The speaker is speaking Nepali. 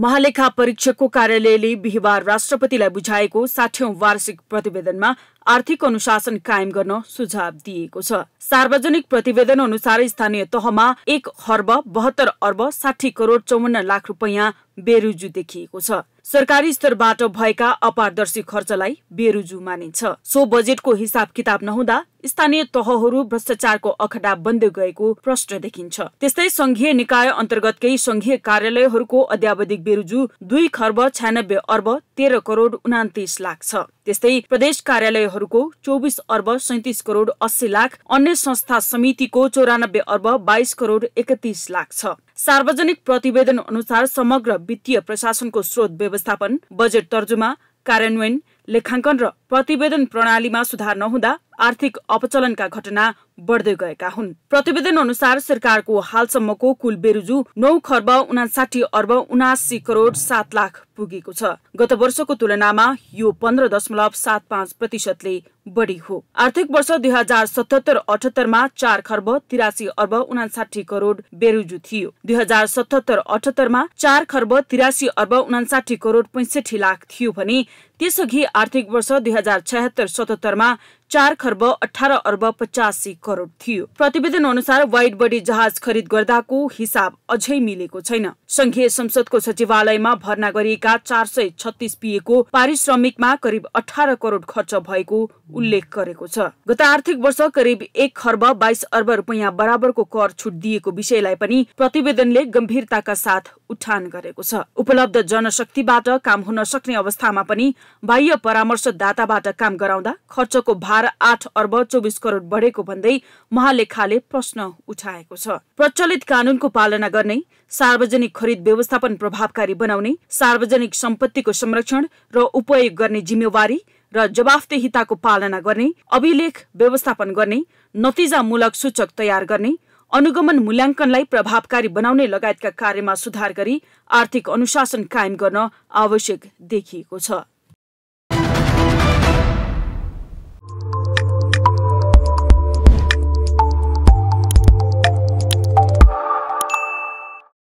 महालेखा परीक्षकको कार्यालयले बिहिबार राष्ट्रपतिलाई बुझाएको साठौं वार्षिक प्रतिवेदनमा आर्थिक अनुशासन कायम गर्न सुझाव दिएको छ सार्वजनिक प्रतिवेदन अनुसार स्थानीय तहमा एक अर्ब बहत्तर अर्ब साठी करोड चौवन्न लाख रुपियाँ बेरुजु देखिएको छ सरकारी स्तरबाट भएका अपारदर्शी खर्चलाई बेरुजु मानिन्छ सो बजेटको हिसाब किताब नहुँदा स्थानीय तहहरू भ्रष्टाचारको अखडा बन्दै गएको प्रश्न देखिन्छ त्यस्तै संघीय निकाय अन्तर्गत केही संघीय कार्यालयहरूको अध्यावधिक बेरुजु दुई खर्ब छ्यानब्बे अर्ब तेह्र करोड उनातिस लाख छ त्यस्तै प्रदेश कार्यालयहरूको चौबिस अर्ब सैतिस करोड अस्सी लाख अन्य संस्था समितिको चौरानब्बे अर्ब बाइस करोड एकतिस लाख छ सार्वजनिक प्रतिवेदन अनुसार समग्र वित्तीय प्रशासनको स्रोत व्यवस्थापन बजेट तर्जुमा कार्यान्वयन लेखाङ्कन र प्रतिवेदन प्रणालीमा सुधार नहुँदा आर्थिक अपचलनका घटना बढ्दै गएका हुन् प्रतिवेदन अनुसार सरकारको हालसम्मको कुल बेरुजु नौ खर्ब उनासाठी अर्ब उनासी करोड सात लाख पुगेको छ गत वर्षको तुलनामा यो पन्ध्र दशमलव सात पाँच प्रतिशतले बढी हो आर्थिक वर्ष दुई हजार सतहत्तर अठहत्तरमा चार खर्ब तिरासी अर्ब उनासाठी करोड बेरुजु थियो दुई हजार सतहत्तर अठहत्तरमा चार खर्ब तिरासी अर्ब उनासाठी करोड पैसठी लाख थियो भने त्यसअघि आर्थिक वर्ष दुई हजार छयत्तर सतहत्तरमा चार खर्ब अठार अर्ब पचासी करोड करोड थियो प्रतिवेदन अनुसार वाइड बडी जहाज खरिद गर्दाको हिसाब अझै मिलेको छैन संघीय संसदको सचिवालयमा भर्ना गरिएका चार सय छत्तिस पिएको पारिश्रमिकमा करिब अठार करोड खर्च भएको उल्लेख गरेको छ गत आर्थिक वर्ष करिब एक खर्ब बाइस अर्ब रुपियाँ बराबरको कर छुट दिएको विषयलाई पनि प्रतिवेदनले गम्भीरताका साथ उठान गरेको छ उपलब्ध जनशक्तिबाट काम हुन सक्ने अवस्थामा पनि बाह्य परामर्शदाताबाट काम गराउँदा खर्चको भार आठ अर्ब चौबिस करोड बढेको भन्दै गर्दै महालेखाले प्रश्न उठाएको छ प्रचलित कानूनको पालना गर्ने सार्वजनिक खरिद व्यवस्थापन प्रभावकारी बनाउने सार्वजनिक सम्पत्तिको संरक्षण र उपयोग गर्ने जिम्मेवारी र जवाफदेहिताको पालना गर्ने अभिलेख व्यवस्थापन गर्ने नतिजामूलक सूचक तयार गर्ने अनुगमन मूल्याङ्कनलाई प्रभावकारी बनाउने लगायतका कार्यमा सुधार गरी आर्थिक अनुशासन कायम गर्न आवश्यक देखिएको छ